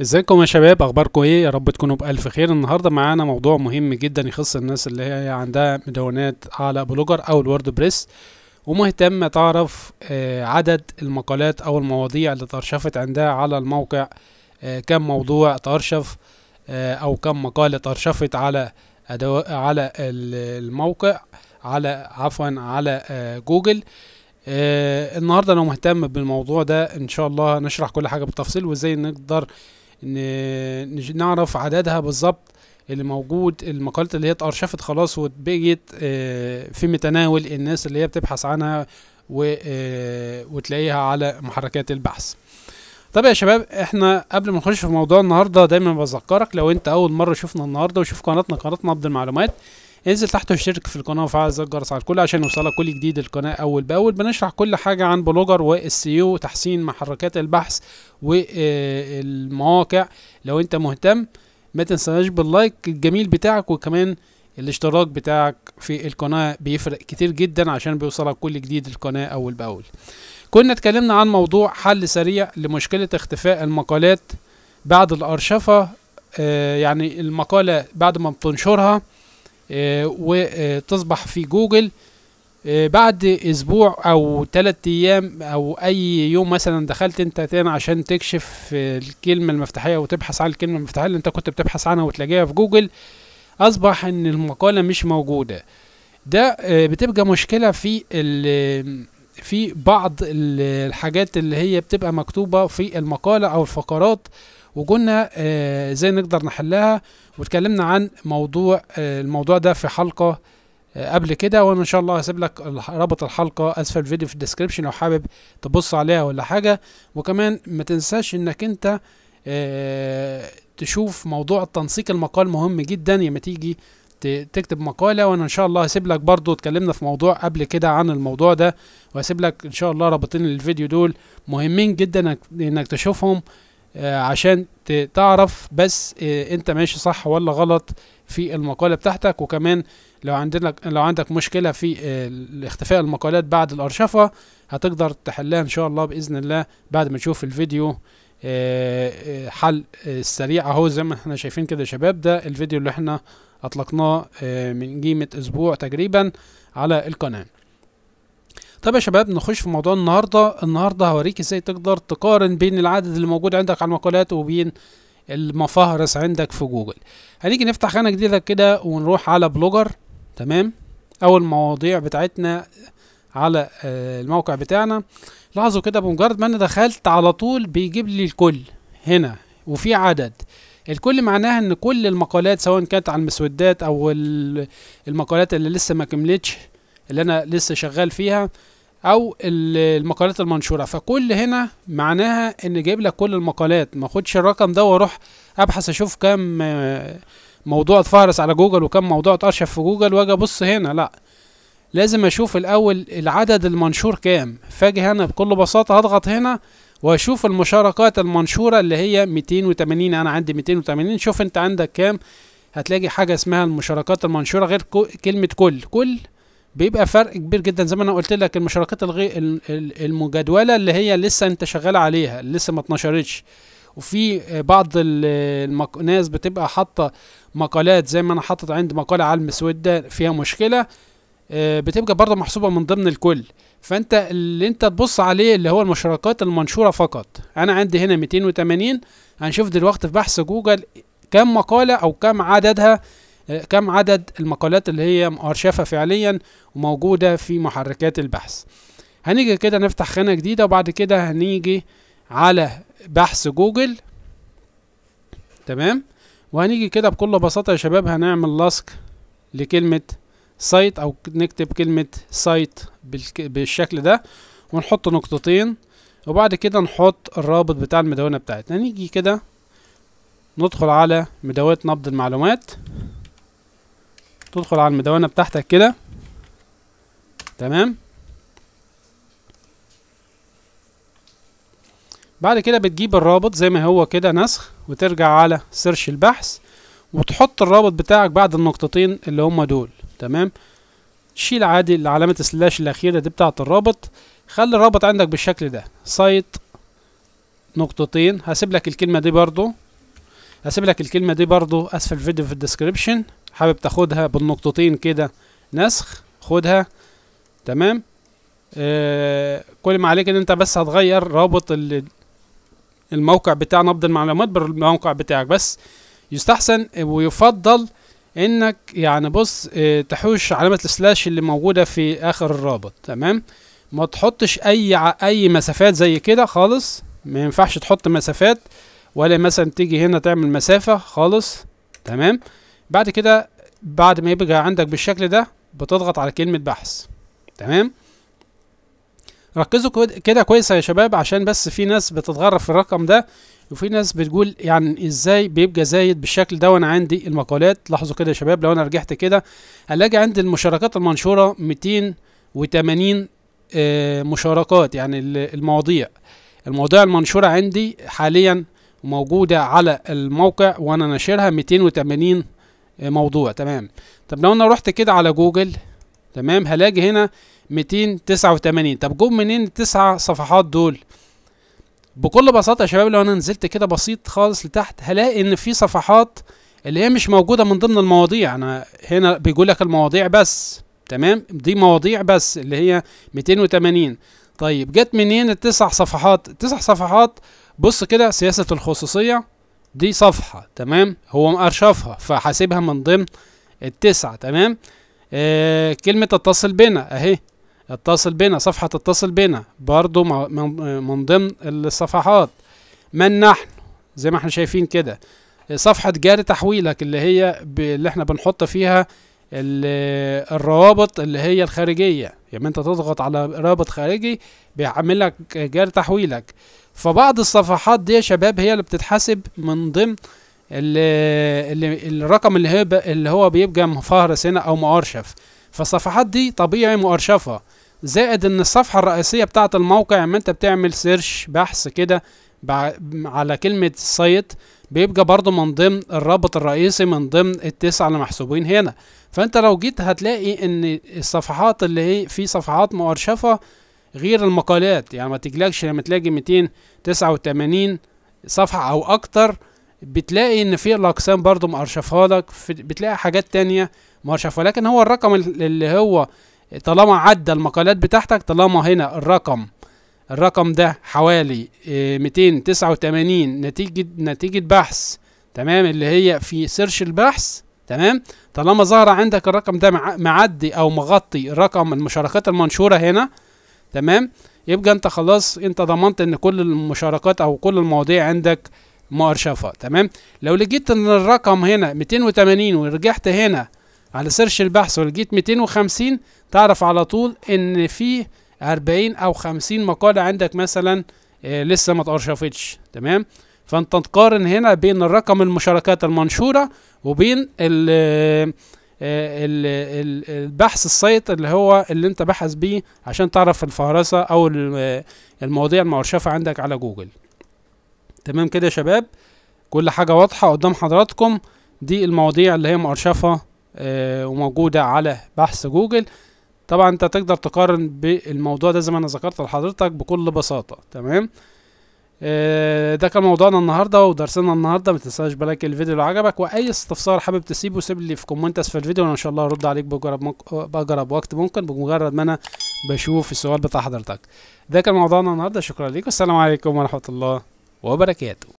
ازيكم يا شباب اخباركم ايه يا رب تكونوا بالف خير النهارده معانا موضوع مهم جدا يخص الناس اللي هي عندها مدونات على بلوجر او الورد بريس ومهتمه تعرف آه، عدد المقالات او المواضيع اللي ترشفت عندها على الموقع آه، كم موضوع ترشف آه، او كم مقاله ترشفت على على الموقع على عفوا على جوجل النهارده لو مهتم بالموضوع ده ان شاء الله نشرح كل حاجه بالتفصيل وازاي نقدر نعرف عددها بالظبط اللي موجود المقالات اللي هي اتأرشفت خلاص وبقيت آه، في متناول الناس اللي هي بتبحث عنها آه، وتلاقيها على محركات البحث طب يا شباب احنا قبل ما نخش في موضوع النهارده دايما بذكرك لو انت اول مره شفنا النهارده وشوف قناتنا قناه نبض المعلومات انزل تحت واشترك في القناه وفعل زر الجرس على الكل عشان يوصلك كل جديد القناه اول باول بنشرح كل حاجه عن بلوجر والسيو وتحسين e محركات البحث والمواقع لو انت مهتم ما تنساش باللايك الجميل بتاعك وكمان الاشتراك بتاعك في القناة بيفرق كتير جدا عشان بيوصلك كل جديد القناة أول بأول كنا اتكلمنا عن موضوع حل سريع لمشكلة اختفاء المقالات بعد الأرشفة آه، يعني المقالة بعد ما بتنشرها وتصبح آه، في جوجل آه، بعد اسبوع او ثلاثة ايام او اي يوم مثلا دخلت انت تاني عشان تكشف آه، الكلمة المفتاحية وتبحث عن الكلمة المفتاحية اللي انت كنت بتبحث عنها وتلاقيها في جوجل اصبح ان المقالة مش موجودة ده بتبقى مشكلة في في بعض الحاجات اللي هي بتبقى مكتوبة في المقالة أو الفقرات وقلنا آه، ازاي نقدر نحلها واتكلمنا عن موضوع آه، الموضوع ده في حلقة آه، قبل كده وانا ان شاء الله هسيب لك رابط الحلقه اسفل الفيديو في الديسكربشن لو حابب تبص عليها ولا حاجه وكمان ما تنساش انك انت تشوف موضوع تنسيق المقال مهم جدا لما تيجي تكتب مقاله وانا ان شاء الله هسيب لك برضو اتكلمنا في موضوع قبل كده عن الموضوع ده وهسيب لك ان شاء الله رابطين الفيديو دول مهمين جدا انك تشوفهم آه، عشان تعرف بس آه، انت ماشي صح ولا غلط في المقالة بتاعتك وكمان لو عندك لو عندك مشكلة في آه، اختفاء المقالات بعد الأرشفة هتقدر تحلها إن شاء الله بإذن الله بعد ما تشوف الفيديو آه، آه، حل السريع اهو زي ما احنا شايفين كده يا شباب ده الفيديو اللي احنا اطلقناه آه، من قيمه اسبوع تقريبا على القناه طب يا شباب نخش في موضوع النهارده النهارده هوريك ازاي تقدر تقارن بين العدد اللي موجود عندك على المقالات وبين المفهرس عندك في جوجل هنيجي نفتح خانه جديده كده ونروح على بلوجر تمام اول مواضيع بتاعتنا على آه، الموقع بتاعنا لاحظوا كده بمجرد ما انا دخلت على طول بيجيب لي الكل هنا وفي عدد الكل معناها ان كل المقالات سواء كانت على المسودات او المقالات اللي لسه ما كملتش اللي انا لسه شغال فيها او المقالات المنشوره فكل هنا معناها ان جايب لك كل المقالات ما خدش الرقم ده واروح ابحث اشوف كام آه، موضوع اتفهرس على جوجل وكم موضوع اتارشف في جوجل واجي ابص هنا لا لازم اشوف الاول العدد المنشور كام فاجي هنا بكل بساطة هضغط هنا واشوف المشاركات المنشورة اللي هي 280 انا عندي 280 شوف انت عندك كام هتلاقي حاجة اسمها المشاركات المنشورة غير كلمة كل كل بيبقى فرق كبير جدا زي ما انا قلت لك المشاركات الغي المجدوله اللي هي لسه انت شغال عليها لسه ما اتنشرتش وفي بعض الناس بتبقى حاطه مقالات زي ما انا حاطط عندي مقاله على المسودة فيها مشكله آه، بتبقى برضه محسوبه من ضمن الكل فانت اللي انت تبص عليه اللي هو المشاركات المنشوره فقط انا عندي هنا 280 هنشوف دلوقتي في بحث جوجل كم مقاله او كم عددها آه، كم عدد المقالات اللي هي مؤرشفه فعليا وموجوده في محركات البحث هنيجي كده نفتح خانه جديده وبعد كده هنيجي على بحث جوجل تمام وهنيجي كده بكل بساطه يا شباب هنعمل لاسك لكلمه سايت او نكتب كلمة سايت بالشكل ده ونحط نقطتين وبعد كده نحط الرابط بتاع المدونة بتاعتنا يعني نيجي كده ندخل على مدونة نبض المعلومات تدخل على المدونة بتاعتك كده تمام بعد كده بتجيب الرابط زي ما هو كده نسخ وترجع على سيرش البحث وتحط الرابط بتاعك بعد النقطتين اللي هما دول تمام شيل عادي علامة السلاش الأخيرة دي بتاعة الرابط خلي الرابط عندك بالشكل ده سايت نقطتين هسيب لك الكلمة دي برضو هسيب لك الكلمة دي برضو أسفل الفيديو في الديسكريبشن حابب تاخدها بالنقطتين كده نسخ خدها تمام آه كل ما عليك ان انت بس هتغير رابط الموقع بتاع نبض المعلومات بالموقع بتاعك بس يستحسن ويفضل انك يعني بص آه، تحوش علامه السلاش اللي موجوده في اخر الرابط تمام ما تحطش اي اي مسافات زي كده خالص ما ينفعش تحط مسافات ولا مثلا تيجي هنا تعمل مسافه خالص تمام بعد كده بعد ما يبقى عندك بالشكل ده بتضغط على كلمه بحث تمام ركزوا كده كويس يا شباب عشان بس في ناس بتتغرب في الرقم ده وفي ناس بتقول يعني ازاي بيبقى زايد بالشكل ده وانا عندي المقالات لاحظوا كده يا شباب لو انا رجعت كده هلاقي عندي المشاركات المنشوره 280 آه مشاركات يعني المواضيع المواضيع المنشوره عندي حاليا موجوده على الموقع وانا ناشرها 280 آه، موضوع تمام طب لو انا رحت كده على جوجل تمام هلاقي هنا 289 طب جم منين التسع صفحات دول بكل بساطه يا شباب لو انا نزلت كده بسيط خالص لتحت هلاقي ان في صفحات اللي هي مش موجوده من ضمن المواضيع انا هنا بيقول لك المواضيع بس تمام دي مواضيع بس اللي هي 280 طيب جت منين التسع صفحات التسع صفحات بص كده سياسه الخصوصيه دي صفحه تمام هو مقرشفها فحاسبها من ضمن التسعه تمام آه كلمه اتصل بنا اهي اتصل بنا صفحة اتصل بنا برضو من ضمن الصفحات من نحن زي ما احنا شايفين كده صفحة جاري تحويلك اللي هي اللي احنا بنحط فيها الروابط اللي هي الخارجية يعني انت تضغط على رابط خارجي بيعمل لك جاري تحويلك فبعض الصفحات دي يا شباب هي اللي بتتحسب من ضمن اللي الرقم اللي هو اللي هو بيبقى مفهرس هنا او مؤرشف فالصفحات دي طبيعي مؤرشفة زائد ان الصفحة الرئيسية بتاعة الموقع اما انت بتعمل سيرش بحث كده على كلمة سايت بيبقى برضو من ضمن الرابط الرئيسي من ضمن التسعة اللي محسوبين هنا فانت لو جيت هتلاقي ان الصفحات اللي هي في صفحات مؤرشفة غير المقالات يعني ما تجلكش لما تلاقي 289 صفحة او اكتر بتلاقي ان في الاقسام برضه مقرشفها لك بتلاقي حاجات تانية مقرشفها لكن هو الرقم اللي هو طالما عدى المقالات بتاعتك طالما هنا الرقم الرقم ده حوالي آه، ميتين تسعة وتمانين نتيجة نتيجة بحث تمام اللي هي في سيرش البحث تمام طالما ظهر عندك الرقم ده معدي او مغطي رقم المشاركات المنشورة هنا تمام يبقى انت خلاص انت ضمنت ان كل المشاركات او كل المواضيع عندك مؤرشفه تمام لو لقيت ان الرقم هنا 280 ورجعت هنا على سيرش البحث ولقيت 250 تعرف على طول ان في 40 او 50 مقاله عندك مثلا آه لسه ما اتأرشفتش تمام فانت تقارن هنا بين الرقم المشاركات المنشوره وبين الـ آه، آه، البحث السايت اللي هو اللي انت بحث بيه عشان تعرف الفهرسه او آه، المواضيع المرشفه عندك على جوجل تمام كده يا شباب كل حاجة واضحة قدام حضراتكم دي المواضيع اللي هي مأرشفة آه، وموجودة على بحث جوجل طبعا انت تقدر تقارن بالموضوع ده زي ما انا ذكرت لحضرتك بكل بساطة تمام آه، ده كان موضوعنا النهارده ودرسنا النهارده ما تنساش الفيديو لو عجبك واي استفسار حابب تسيبه سيب لي في كومنت اسفل الفيديو وانا ان شاء الله هرد عليك باجرب مك... باجرب وقت ممكن بمجرد ما انا بشوف السؤال بتاع حضرتك ده كان موضوعنا النهارده شكرا لكم والسلام عليكم ورحمه الله وبركاته